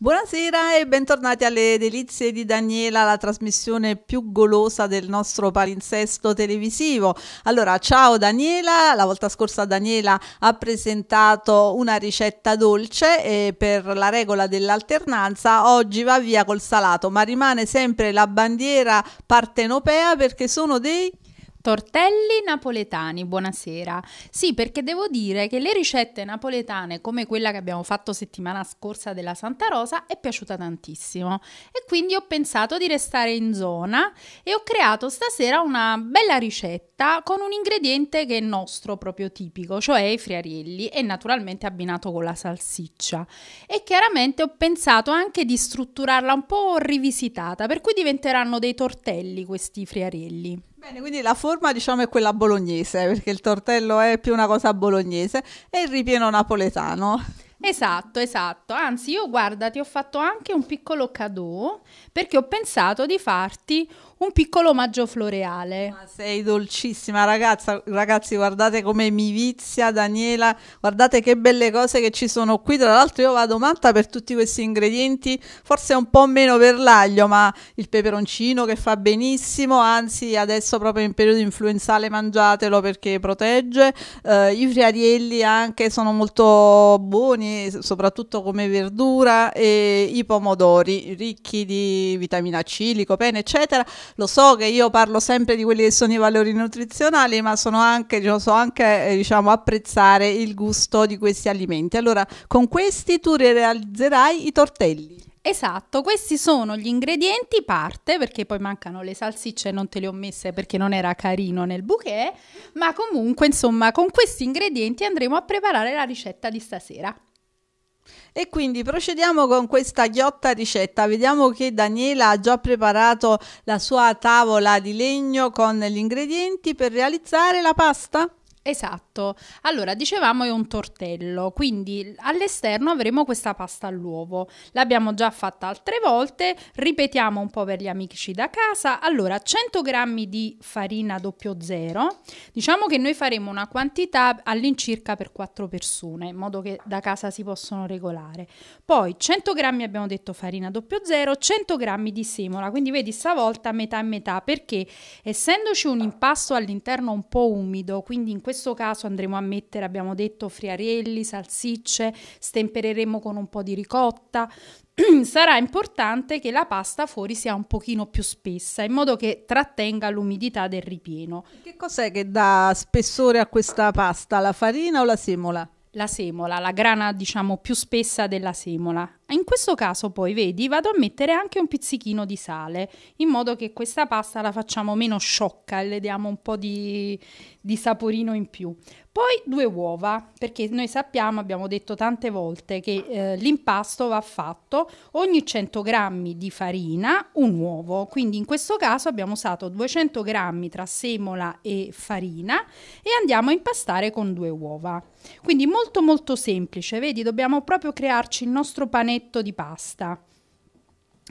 Buonasera e bentornati alle delizie di Daniela, la trasmissione più golosa del nostro palinsesto televisivo. Allora, ciao Daniela, la volta scorsa Daniela ha presentato una ricetta dolce e per la regola dell'alternanza oggi va via col salato, ma rimane sempre la bandiera partenopea perché sono dei Tortelli napoletani, buonasera. Sì, perché devo dire che le ricette napoletane, come quella che abbiamo fatto settimana scorsa della Santa Rosa, è piaciuta tantissimo e quindi ho pensato di restare in zona e ho creato stasera una bella ricetta con un ingrediente che è nostro proprio tipico, cioè i friarielli e naturalmente abbinato con la salsiccia. E chiaramente ho pensato anche di strutturarla un po' rivisitata, per cui diventeranno dei tortelli questi friarielli. Bene, quindi la forma diciamo è quella bolognese, perché il tortello è più una cosa bolognese e il ripieno napoletano. Esatto, esatto. Anzi, io guarda, ti ho fatto anche un piccolo cadeau perché ho pensato di farti un piccolo omaggio floreale. Ma sei dolcissima ragazza, ragazzi guardate come mi vizia Daniela, guardate che belle cose che ci sono qui, tra l'altro io vado matta per tutti questi ingredienti, forse un po' meno per l'aglio, ma il peperoncino che fa benissimo, anzi adesso proprio in periodo influenzale mangiatelo perché protegge, eh, i friarielli anche sono molto buoni, soprattutto come verdura e i pomodori ricchi di vitamina C, licopene eccetera, lo so che io parlo sempre di quelli che sono i valori nutrizionali, ma sono anche, diciamo, so anche eh, diciamo, apprezzare il gusto di questi alimenti. Allora, con questi tu realizzerai i tortelli. Esatto, questi sono gli ingredienti parte, perché poi mancano le salsicce, non te le ho messe perché non era carino nel bouquet, ma comunque insomma con questi ingredienti andremo a preparare la ricetta di stasera. E quindi procediamo con questa ghiotta ricetta. Vediamo che Daniela ha già preparato la sua tavola di legno con gli ingredienti per realizzare la pasta. Esatto, allora dicevamo è un tortello, quindi all'esterno avremo questa pasta all'uovo, l'abbiamo già fatta altre volte, ripetiamo un po' per gli amici da casa, allora 100 g di farina doppio zero, diciamo che noi faremo una quantità all'incirca per 4 persone, in modo che da casa si possono regolare, poi 100 g abbiamo detto farina doppio zero, 100 g di semola, quindi vedi stavolta metà e metà perché essendoci un impasto all'interno un po' umido, quindi in questo questo caso andremo a mettere, abbiamo detto, friarelli, salsicce, stempereremo con un po' di ricotta. Sarà importante che la pasta fuori sia un pochino più spessa, in modo che trattenga l'umidità del ripieno. Che cos'è che dà spessore a questa pasta, la farina o la semola? La semola, la grana diciamo più spessa della semola. In questo caso poi, vedi, vado a mettere anche un pizzichino di sale, in modo che questa pasta la facciamo meno sciocca e le diamo un po' di, di saporino in più. Poi due uova, perché noi sappiamo, abbiamo detto tante volte, che eh, l'impasto va fatto ogni 100 grammi di farina un uovo, quindi in questo caso abbiamo usato 200 grammi tra semola e farina e andiamo a impastare con due uova. Quindi molto molto semplice, vedi, dobbiamo proprio crearci il nostro panetto panetto di pasta.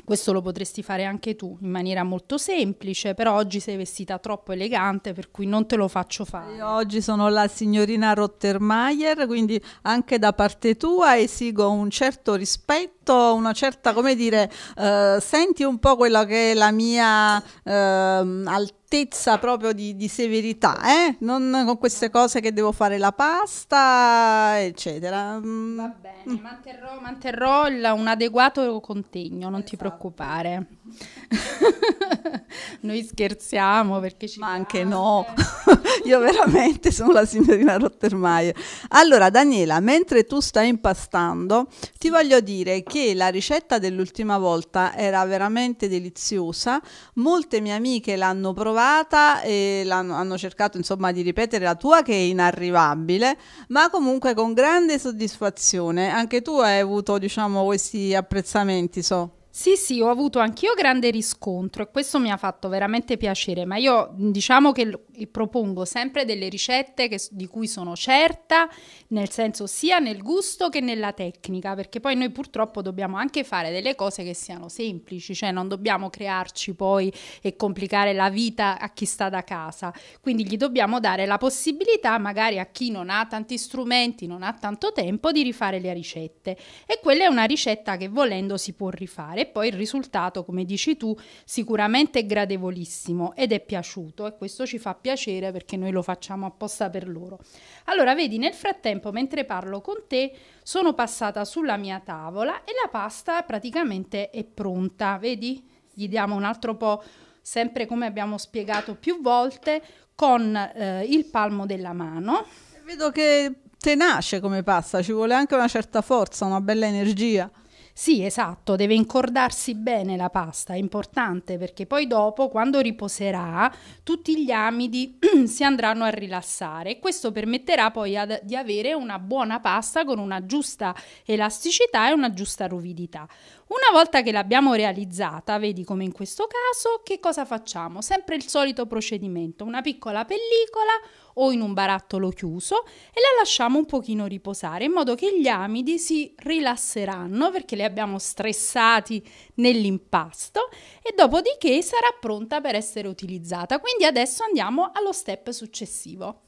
Questo lo potresti fare anche tu in maniera molto semplice, però oggi sei vestita troppo elegante per cui non te lo faccio fare. Io oggi sono la signorina Rottermeier, quindi anche da parte tua esigo un certo rispetto, una certa, come dire, eh, senti un po' quello che è la mia eh, altezza nettezza proprio di, di severità, eh? non con queste cose che devo fare la pasta, eccetera. Mm. Va bene, manterrò, manterrò la, un adeguato contegno, non esatto. ti preoccupare. Noi scherziamo perché ci... Ma anche no, io veramente sono la signorina Rottermeier. Allora Daniela, mentre tu stai impastando, ti voglio dire che la ricetta dell'ultima volta era veramente deliziosa, molte mie amiche l'hanno provata e hanno cercato insomma di ripetere la tua che è inarrivabile, ma comunque con grande soddisfazione. Anche tu hai avuto diciamo questi apprezzamenti, so. Sì, sì, ho avuto anch'io grande riscontro e questo mi ha fatto veramente piacere, ma io diciamo che l- propongo sempre delle ricette che, di cui sono certa, nel senso sia nel gusto che nella tecnica, perché poi noi purtroppo dobbiamo anche fare delle cose che siano semplici, cioè non dobbiamo crearci poi e complicare la vita a chi sta da casa, quindi gli dobbiamo dare la possibilità magari a chi non ha tanti strumenti, non ha tanto tempo di rifare le ricette e quella è una ricetta che volendo si può rifare poi il risultato, come dici tu, sicuramente è gradevolissimo ed è piaciuto e questo ci fa piacere perché noi lo facciamo apposta per loro. Allora, vedi, nel frattempo, mentre parlo con te, sono passata sulla mia tavola e la pasta praticamente è pronta, vedi? Gli diamo un altro po' sempre come abbiamo spiegato più volte, con eh, il palmo della mano. Vedo che tenace come pasta, ci vuole anche una certa forza, una bella energia. Sì, esatto, deve incordarsi bene la pasta, è importante perché poi dopo, quando riposerà, tutti gli amidi si andranno a rilassare e questo permetterà poi ad, di avere una buona pasta con una giusta elasticità e una giusta ruvidità. Una volta che l'abbiamo realizzata, vedi come in questo caso, che cosa facciamo? Sempre il solito procedimento, una piccola pellicola o in un barattolo chiuso e la lasciamo un pochino riposare in modo che gli amidi si rilasseranno perché li abbiamo stressati nell'impasto e dopodiché sarà pronta per essere utilizzata. Quindi adesso andiamo allo step successivo.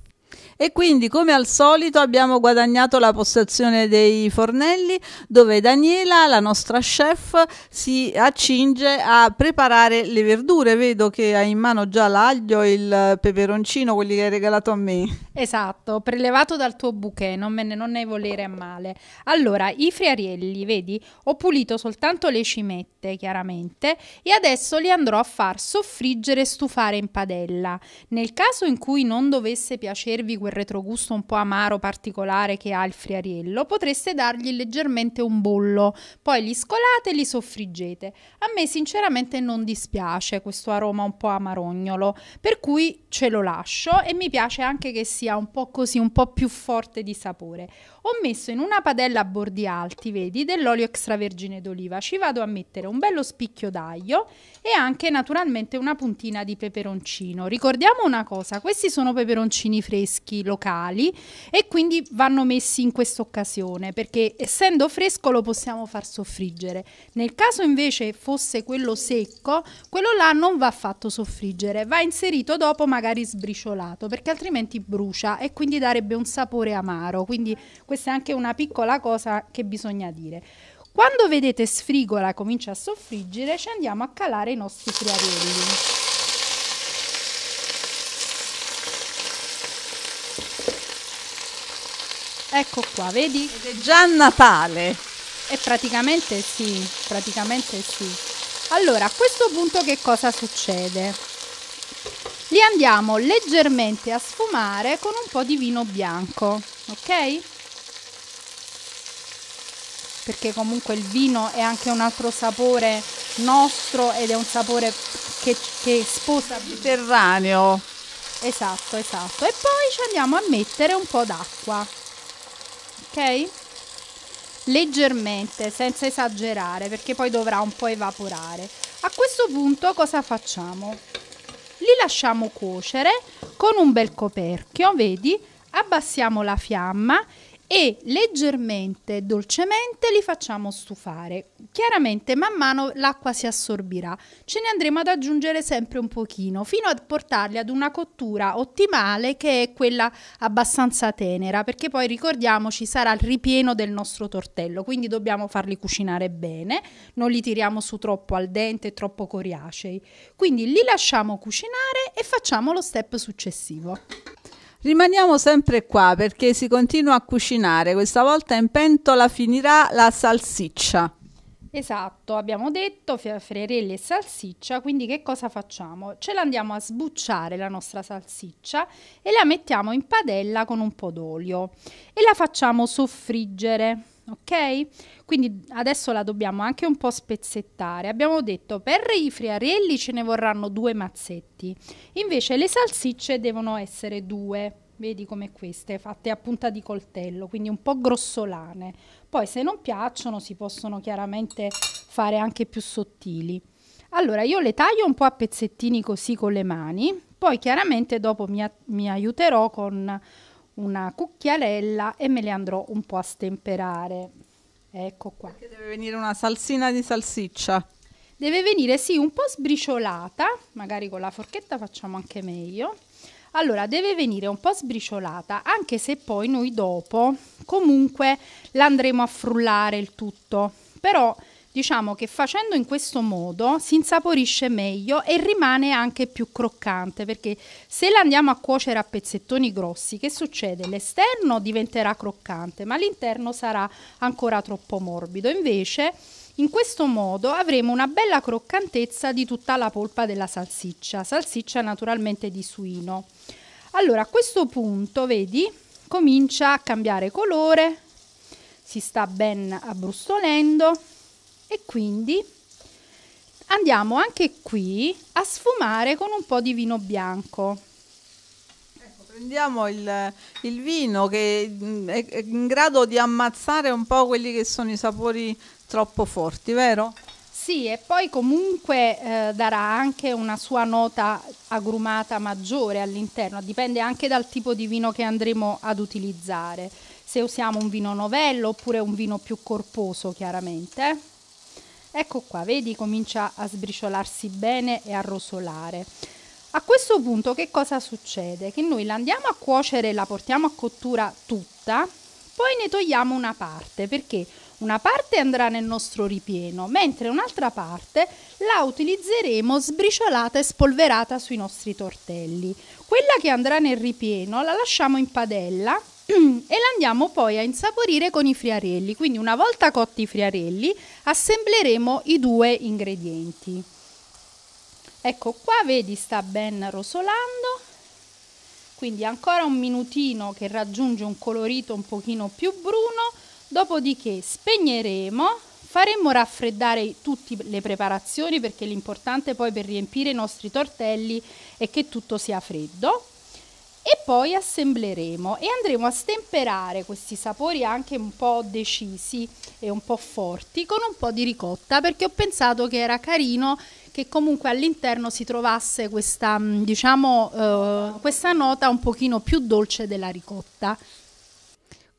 E quindi, come al solito, abbiamo guadagnato la postazione dei fornelli, dove Daniela, la nostra chef, si accinge a preparare le verdure. Vedo che ha in mano già l'aglio e il peperoncino, quelli che hai regalato a me. Esatto, prelevato dal tuo bouquet, non, ne, non ne volere a male. Allora, i friarielli, vedi, ho pulito soltanto le cimette, chiaramente, e adesso li andrò a far soffriggere e stufare in padella. Nel caso in cui non dovesse piacere bervi quel retrogusto un po' amaro particolare che ha il friariello, potreste dargli leggermente un bollo, poi li scolate e li soffriggete. A me sinceramente non dispiace questo aroma un po' amarognolo, per cui ce lo lascio e mi piace anche che sia un po' così, un po' più forte di sapore ho messo in una padella a bordi alti, vedi, dell'olio extravergine d'oliva. Ci vado a mettere un bello spicchio d'aglio e anche naturalmente una puntina di peperoncino. Ricordiamo una cosa, questi sono peperoncini freschi locali e quindi vanno messi in questa occasione perché essendo fresco lo possiamo far soffriggere. Nel caso invece fosse quello secco, quello là non va fatto soffriggere, va inserito dopo magari sbriciolato perché altrimenti brucia e quindi darebbe un sapore amaro. Quindi questa è anche una piccola cosa che bisogna dire. Quando vedete sfrigola comincia a soffriggere, ci andiamo a calare i nostri friarelli. Ecco qua, vedi? Ed è già Natale. E praticamente sì, praticamente sì. Allora, a questo punto che cosa succede? Li andiamo leggermente a sfumare con un po' di vino bianco, ok? perché comunque il vino è anche un altro sapore nostro ed è un sapore che, che sposa mediterraneo esatto esatto e poi ci andiamo a mettere un po' d'acqua ok leggermente senza esagerare perché poi dovrà un po' evaporare a questo punto cosa facciamo li lasciamo cuocere con un bel coperchio vedi abbassiamo la fiamma e leggermente, dolcemente li facciamo stufare. Chiaramente man mano l'acqua si assorbirà. Ce ne andremo ad aggiungere sempre un pochino, fino a portarli ad una cottura ottimale che è quella abbastanza tenera, perché poi ricordiamoci sarà il ripieno del nostro tortello, quindi dobbiamo farli cucinare bene, non li tiriamo su troppo al dente, troppo coriacei. Quindi li lasciamo cucinare e facciamo lo step successivo. Rimaniamo sempre qua perché si continua a cucinare, questa volta in pentola finirà la salsiccia. Esatto, abbiamo detto friarelli e salsiccia, quindi che cosa facciamo? Ce la andiamo a sbucciare la nostra salsiccia e la mettiamo in padella con un po' d'olio e la facciamo soffriggere ok? Quindi adesso la dobbiamo anche un po' spezzettare. Abbiamo detto per i friarelli ce ne vorranno due mazzetti, invece le salsicce devono essere due, vedi come queste, fatte a punta di coltello, quindi un po' grossolane. Poi se non piacciono si possono chiaramente fare anche più sottili. Allora io le taglio un po' a pezzettini così con le mani, poi chiaramente dopo mi, mi aiuterò con una cucchiarella e me le andrò un po' a stemperare. Ecco qua. Perché deve venire una salsina di salsiccia. Deve venire sì, un po' sbriciolata, magari con la forchetta facciamo anche meglio. Allora, deve venire un po' sbriciolata, anche se poi noi dopo comunque l'andremo a frullare il tutto. Però diciamo che facendo in questo modo si insaporisce meglio e rimane anche più croccante perché se la andiamo a cuocere a pezzettoni grossi che succede? L'esterno diventerà croccante ma l'interno sarà ancora troppo morbido invece in questo modo avremo una bella croccantezza di tutta la polpa della salsiccia, salsiccia naturalmente di suino. Allora a questo punto, vedi, comincia a cambiare colore, si sta ben abbrustolendo e quindi andiamo anche qui a sfumare con un po' di vino bianco. Ecco, prendiamo il, il vino che mm, è, in grado di ammazzare un po' quelli che sono i sapori troppo forti, vero? Sì, e poi comunque eh, darà anche una sua nota agrumata maggiore all'interno, dipende anche dal tipo di vino che andremo ad utilizzare, se usiamo un vino novello oppure un vino più corposo chiaramente. Ecco qua, vedi, comincia a sbriciolarsi bene e a rosolare. A questo punto che cosa succede? Che noi la andiamo a cuocere, la portiamo a cottura tutta, poi ne togliamo una parte perché una parte andrà nel nostro ripieno, mentre un'altra parte la utilizzeremo sbriciolata e spolverata sui nostri tortelli. Quella che andrà nel ripieno la lasciamo in padella Mm, e la andiamo poi a insaporire con i friarelli. Quindi una volta cotti i friarelli assembleremo i due ingredienti. Ecco qua vedi sta ben rosolando, quindi ancora un minutino che raggiunge un colorito un pochino più bruno, dopodiché spegneremo, faremo raffreddare tutte le preparazioni perché l'importante poi per riempire i nostri tortelli è che tutto sia freddo e poi assembleremo e andremo a stemperare questi sapori anche un po' decisi e un po' forti con un po' di ricotta perché ho pensato che era carino che comunque all'interno si trovasse questa, mm, diciamo, eh, questa nota un pochino più dolce della ricotta.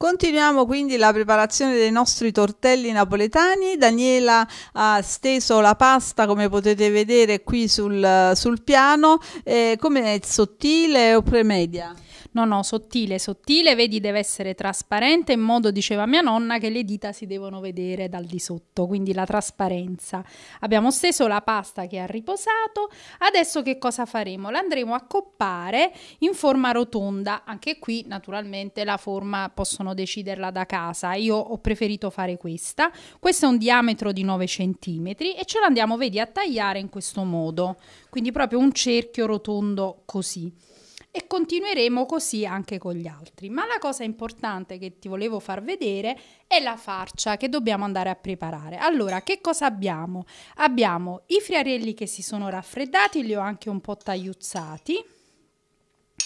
Continuiamo quindi la preparazione dei nostri tortelli napoletani. Daniela ha steso la pasta come potete vedere qui sul, sul piano. Eh, come sottile o premedia? No, no, sottile, sottile, vedi, deve essere trasparente, in modo, diceva mia nonna, che le dita si devono vedere dal di sotto, quindi la trasparenza. Abbiamo steso la pasta che ha riposato, adesso che cosa faremo? L'andremo a coppare in forma rotonda, anche qui naturalmente la forma possono deciderla da casa, io ho preferito fare questa, questo è un diametro di 9 cm e ce l'andiamo, vedi, a tagliare in questo modo, quindi proprio un cerchio rotondo così e continueremo così anche con gli altri. Ma la cosa importante che ti volevo far vedere è la farcia che dobbiamo andare a preparare. Allora, che cosa abbiamo? Abbiamo i friarelli che si sono raffreddati, li ho anche un po' tagliuzzati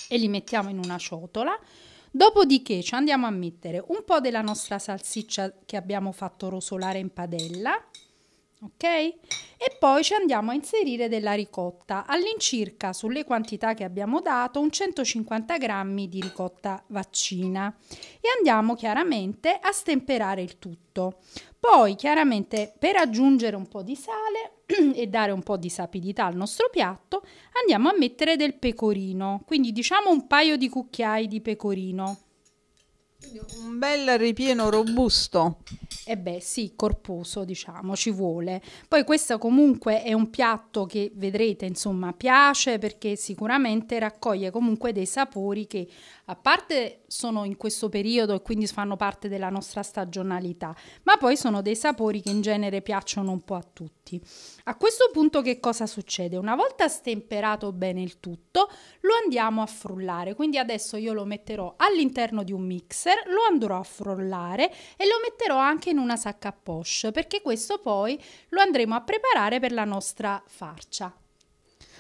e li mettiamo in una ciotola. Dopodiché ci andiamo a mettere un po' della nostra salsiccia che abbiamo fatto rosolare in padella, ok? e poi ci andiamo a inserire della ricotta, all'incirca sulle quantità che abbiamo dato un 150 grammi di ricotta vaccina e andiamo chiaramente a stemperare il tutto. Poi chiaramente per aggiungere un po' di sale e dare un po' di sapidità al nostro piatto andiamo a mettere del pecorino, quindi diciamo un paio di cucchiai di pecorino un bel ripieno robusto. Eh beh, sì, corposo, diciamo, ci vuole. Poi questo comunque è un piatto che vedrete, insomma, piace perché sicuramente raccoglie comunque dei sapori che a parte sono in questo periodo e quindi fanno parte della nostra stagionalità, ma poi sono dei sapori che in genere piacciono un po' a tutti tutti. A questo punto che cosa succede? Una volta stemperato bene il tutto, lo andiamo a frullare. Quindi adesso io lo metterò all'interno di un mixer, lo andrò a frullare e lo metterò anche in una sacca a poche, perché questo poi lo andremo a preparare per la nostra farcia.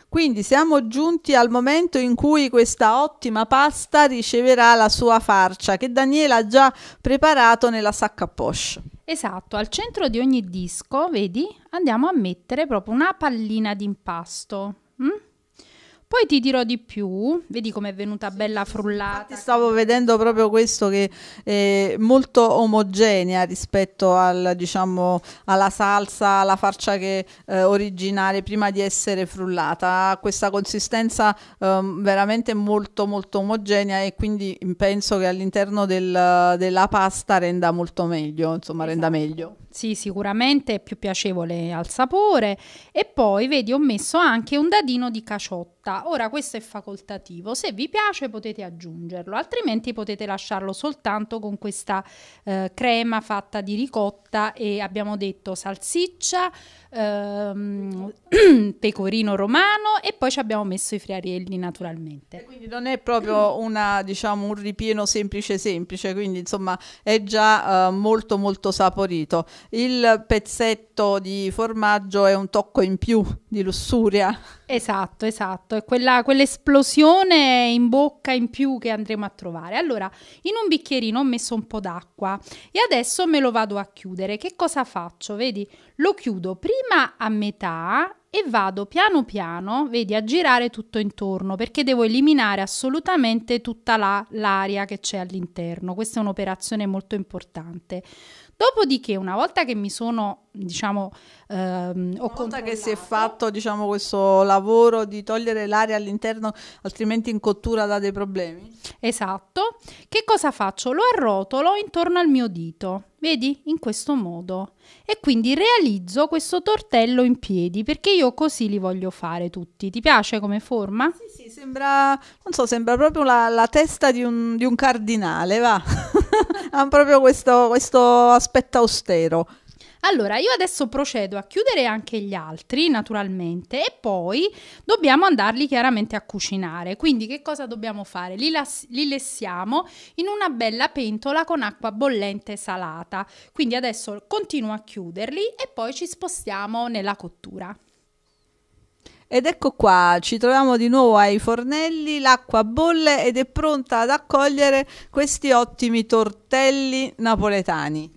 Quindi siamo giunti al momento in cui questa ottima pasta riceverà la sua farcia che Daniela ha già preparato nella sacca a poche. Esatto, al centro di ogni disco, vedi, andiamo a mettere proprio una pallina d'impasto. Mm? Poi ti dirò di più, vedi come è venuta sì, bella frullata. Infatti stavo vedendo proprio questo che è molto omogenea rispetto al, diciamo, alla salsa, alla farcia che eh, originale prima di essere frullata. Ha questa consistenza eh, veramente molto molto omogenea e quindi penso che all'interno del, della pasta renda molto meglio, insomma esatto. renda meglio. Sì, sicuramente è più piacevole al sapore. E poi, vedi, ho messo anche un dadino di caciotta. Ora questo è facoltativo, se vi piace potete aggiungerlo, altrimenti potete lasciarlo soltanto con questa eh, crema fatta di ricotta e abbiamo detto salsiccia, ehm, pecorino romano e poi ci abbiamo messo i friarielli naturalmente. E quindi non è proprio una, diciamo, un ripieno semplice semplice, quindi insomma è già eh, molto molto saporito il pezzetto di formaggio è un tocco in più di lussuria. Esatto, esatto, è quella, quell'esplosione in bocca in più che andremo a trovare. Allora, in un bicchierino ho messo un po' d'acqua e adesso me lo vado a chiudere. Che cosa faccio? Vedi, lo chiudo prima a metà e vado piano piano, vedi, a girare tutto intorno perché devo eliminare assolutamente tutta la, l'aria che c'è all'interno. Questa è un'operazione molto importante. Dopodiché, una volta che mi sono, diciamo, ehm, ho una volta che si è fatto, diciamo, questo lavoro di togliere l'aria all'interno, altrimenti in cottura dà dei problemi. Esatto. Che cosa faccio? Lo arrotolo intorno al mio dito. Vedi? In questo modo. E quindi realizzo questo tortello in piedi perché io così li voglio fare tutti. Ti piace come forma? Sì, sì, sembra, non so, sembra proprio la, la testa di un, di un cardinale, va. hanno proprio questo, questo aspetto austero. Allora, io adesso procedo a chiudere anche gli altri, naturalmente, e poi dobbiamo andarli chiaramente a cucinare. Quindi che cosa dobbiamo fare? Li, las- li lessiamo in una bella pentola con acqua bollente salata. Quindi adesso continuo a chiuderli e poi ci spostiamo nella cottura. Ed ecco qua, ci troviamo di nuovo ai fornelli, l'acqua bolle ed è pronta ad accogliere questi ottimi tortelli napoletani.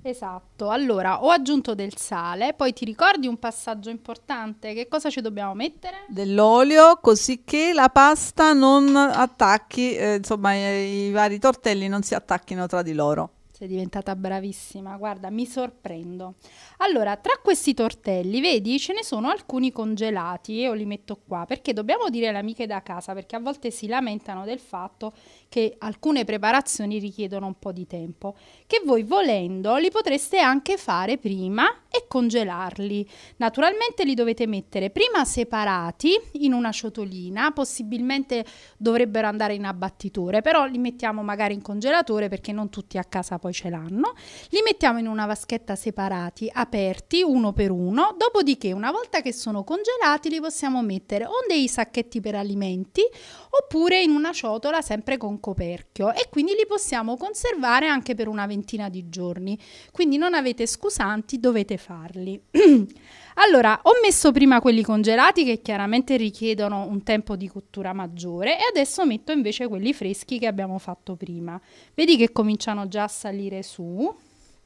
Esatto, allora ho aggiunto del sale, poi ti ricordi un passaggio importante, che cosa ci dobbiamo mettere? Dell'olio così che la pasta non attacchi, eh, insomma i, eh, i vari tortelli non si attacchino tra di loro. Sei diventata bravissima, guarda, mi sorprendo. Allora, tra questi tortelli, vedi, ce ne sono alcuni congelati, io li metto qua, perché dobbiamo dire alle amiche da casa, perché a volte si lamentano del fatto che alcune preparazioni richiedono un po' di tempo, che voi volendo li potreste anche fare prima e congelarli. Naturalmente li dovete mettere prima separati in una ciotolina, possibilmente dovrebbero andare in abbattitore, però li mettiamo magari in congelatore perché non tutti a casa poi ce l'hanno. Li mettiamo in una vaschetta separati, aperti uno per uno, dopodiché una volta che sono congelati li possiamo mettere o nei sacchetti per alimenti oppure in una ciotola sempre con coperchio e quindi li possiamo conservare anche per una ventina di giorni. Quindi non avete scusanti, dovete farli. allora, ho messo prima quelli congelati che chiaramente richiedono un tempo di cottura maggiore e adesso metto invece quelli freschi che abbiamo fatto prima. Vedi che cominciano già a salire su.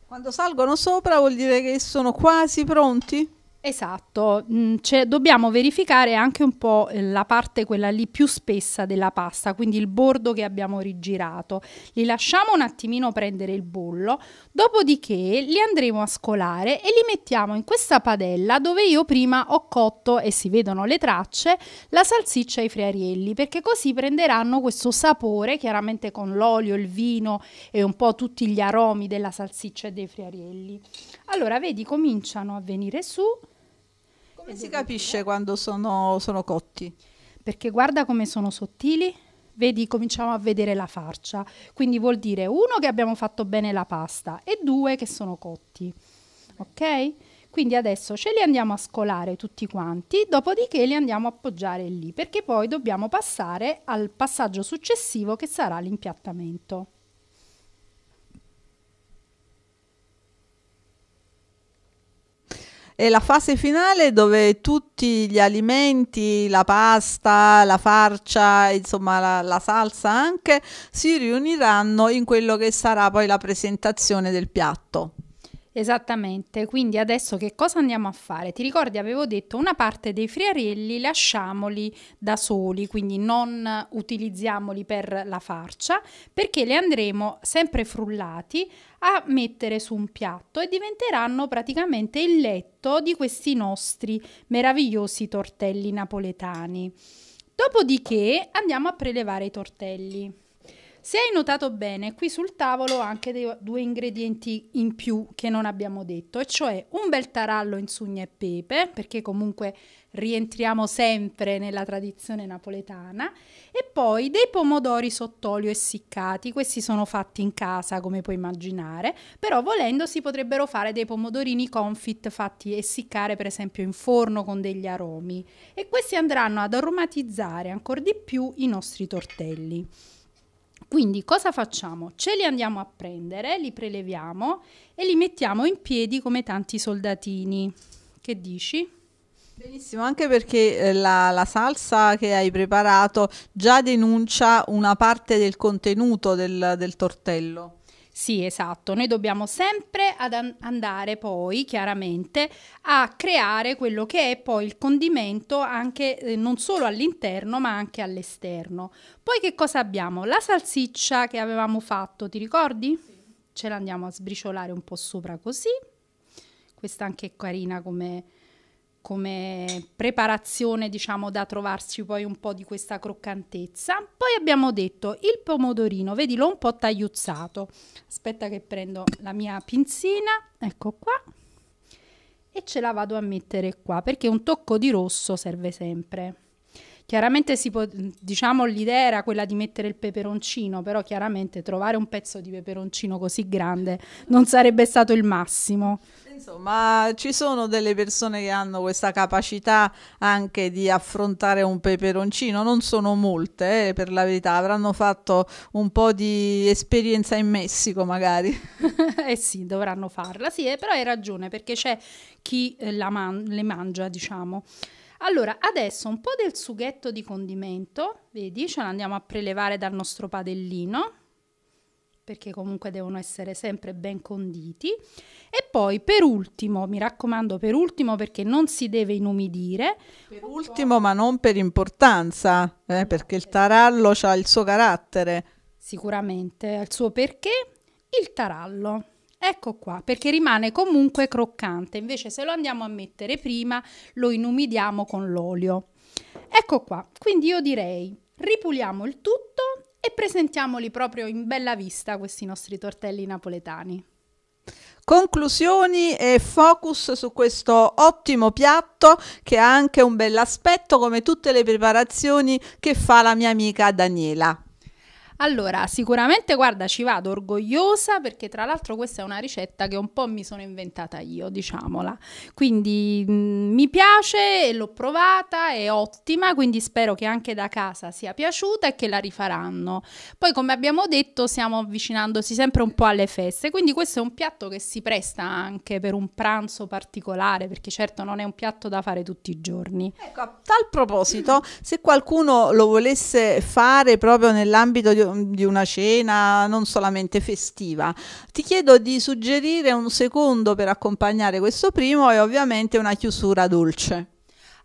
Quando salgono sopra vuol dire che sono quasi pronti? Esatto, cioè, dobbiamo verificare anche un po' la parte quella lì più spessa della pasta, quindi il bordo che abbiamo rigirato. Li lasciamo un attimino prendere il bollo, dopodiché li andremo a scolare e li mettiamo in questa padella dove io prima ho cotto e si vedono le tracce la salsiccia e i friarielli, perché così prenderanno questo sapore chiaramente con l'olio, il vino e un po' tutti gli aromi della salsiccia e dei friarielli. Allora, vedi, cominciano a venire su come si capisce quando sono, sono cotti? Perché guarda come sono sottili, vedi, cominciamo a vedere la farcia. Quindi vuol dire uno che abbiamo fatto bene la pasta e due che sono cotti. Ok? Quindi adesso ce li andiamo a scolare tutti quanti, dopodiché li andiamo a appoggiare lì, perché poi dobbiamo passare al passaggio successivo che sarà l'impiattamento. è la fase finale dove tutti gli alimenti, la pasta, la farcia, insomma la, la, salsa anche, si riuniranno in quello che sarà poi la presentazione del piatto. Esattamente, quindi adesso che cosa andiamo a fare? Ti ricordi avevo detto una parte dei friarelli lasciamoli da soli, quindi non utilizziamoli per la farcia, perché li andremo sempre frullati a mettere su un piatto e diventeranno praticamente il letto di questi nostri meravigliosi tortelli napoletani. Dopodiché andiamo a prelevare i tortelli. Se hai notato bene, qui sul tavolo ho anche dei, due ingredienti in più che non abbiamo detto, e cioè un bel tarallo in sugna e pepe, perché comunque rientriamo sempre nella tradizione napoletana, e poi dei pomodori sott'olio essiccati, questi sono fatti in casa come puoi immaginare, però volendo si potrebbero fare dei pomodorini confit fatti essiccare per esempio in forno con degli aromi, e questi andranno ad aromatizzare ancora di più i nostri tortelli. Quindi cosa facciamo? Ce li andiamo a prendere, li preleviamo e li mettiamo in piedi come tanti soldatini. Che dici? Benissimo, anche perché eh, la, la, salsa che hai preparato già denuncia una parte del contenuto del, del tortello. Sì, esatto. Noi dobbiamo sempre ad andare poi chiaramente a creare quello che è poi il condimento anche eh, non solo all'interno ma anche all'esterno. Poi che cosa abbiamo? La salsiccia che avevamo fatto, ti ricordi? Sì. Ce l'andiamo a sbriciolare un po' sopra così. Questa anche è carina come come preparazione, diciamo, da trovarci poi un po' di questa croccantezza. Poi abbiamo detto il pomodorino, vedi, l'ho un po' tagliuzzato. Aspetta che prendo la mia pinzina, ecco qua. E ce la vado a mettere qua, perché un tocco di rosso serve sempre. Chiaramente si può, diciamo l'idea era quella di mettere il peperoncino, però chiaramente trovare un pezzo di peperoncino così grande non sarebbe stato il massimo. Insomma, ci sono delle persone che hanno questa capacità anche di affrontare un peperoncino, non sono molte eh, per la verità, avranno fatto un po' di esperienza in Messico magari. eh sì, dovranno farla, sì, eh, però hai ragione perché c'è chi eh, man- le mangia, diciamo. Allora, adesso un po' del sughetto di condimento, vedi, ce l'andiamo a prelevare dal nostro padellino, perché comunque devono essere sempre ben conditi. E poi per ultimo, mi raccomando per ultimo perché non si deve inumidire. Per ultimo ma non per importanza, eh, perché il eh. tarallo ha il suo carattere. Sicuramente, ha il suo perché, il tarallo. Ecco qua, perché rimane comunque croccante, invece se lo andiamo a mettere prima lo inumidiamo con l'olio. Ecco qua, quindi io direi ripuliamo il tutto e presentiamoli proprio in bella vista questi nostri tortelli napoletani. Conclusioni e focus su questo ottimo piatto che ha anche un bell'aspetto come tutte le preparazioni che fa la mia amica Daniela. Allora, sicuramente guarda, ci vado orgogliosa perché tra l'altro questa è una ricetta che un po' mi sono inventata io, diciamola. Quindi mh, mm, mi piace e l'ho provata, è ottima, quindi spero che anche da casa sia piaciuta e che la rifaranno. Poi come abbiamo detto, stiamo avvicinandosi sempre un po' alle feste, quindi questo è un piatto che si presta anche per un pranzo particolare, perché certo non è un piatto da fare tutti i giorni. Ecco, a tal proposito, se qualcuno lo volesse fare proprio nell'ambito di di una cena non solamente festiva. Ti chiedo di suggerire un secondo per accompagnare questo primo e ovviamente una chiusura dolce.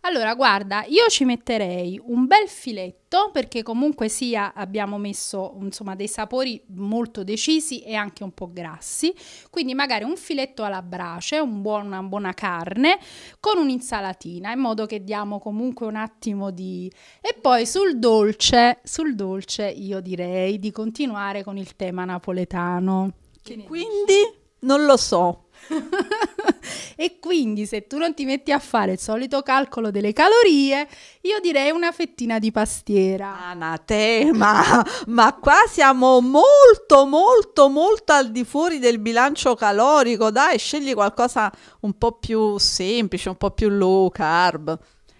Allora, guarda, io ci metterei un bel filetto perché comunque sia abbiamo messo insomma dei sapori molto decisi e anche un po' grassi, quindi magari un filetto alla brace, un buon, una buona carne con un'insalatina in modo che diamo comunque un attimo di e poi sul dolce, sul dolce io direi di continuare con il tema napoletano. Che quindi non lo so e quindi se tu non ti metti a fare il solito calcolo delle calorie, io direi una fettina di pastiera. Anatema, ma qua siamo molto molto molto al di fuori del bilancio calorico, dai, scegli qualcosa un po' più semplice, un po' più low carb.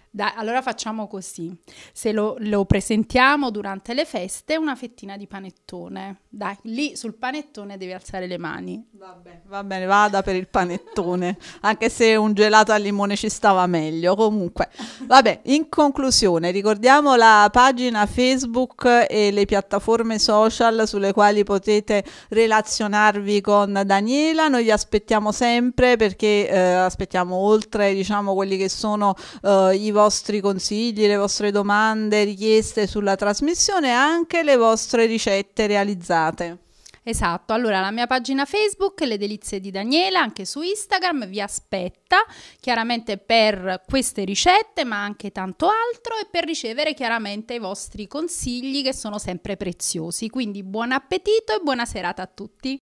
Dai, allora facciamo così. Se lo, lo, presentiamo durante le feste, una fettina di panettone. Dai, lì sul panettone devi alzare le mani. Vabbè, va bene, vada per il panettone, anche se un gelato al limone ci stava meglio. Comunque, vabbè, in conclusione, ricordiamo la pagina Facebook e le piattaforme social sulle quali potete relazionarvi con Daniela. Noi vi aspettiamo sempre perché eh, aspettiamo oltre, diciamo, quelli che sono eh, i vostri consigli, le vostre domande, richieste sulla trasmissione, anche le vostre ricette realizzate. Esatto, allora la mia pagina Facebook, Le Delizie di Daniela, anche su Instagram, vi aspetta chiaramente per queste ricette, ma anche tanto altro e per ricevere chiaramente i vostri consigli che sono sempre preziosi. Quindi buon appetito e buona serata a tutti.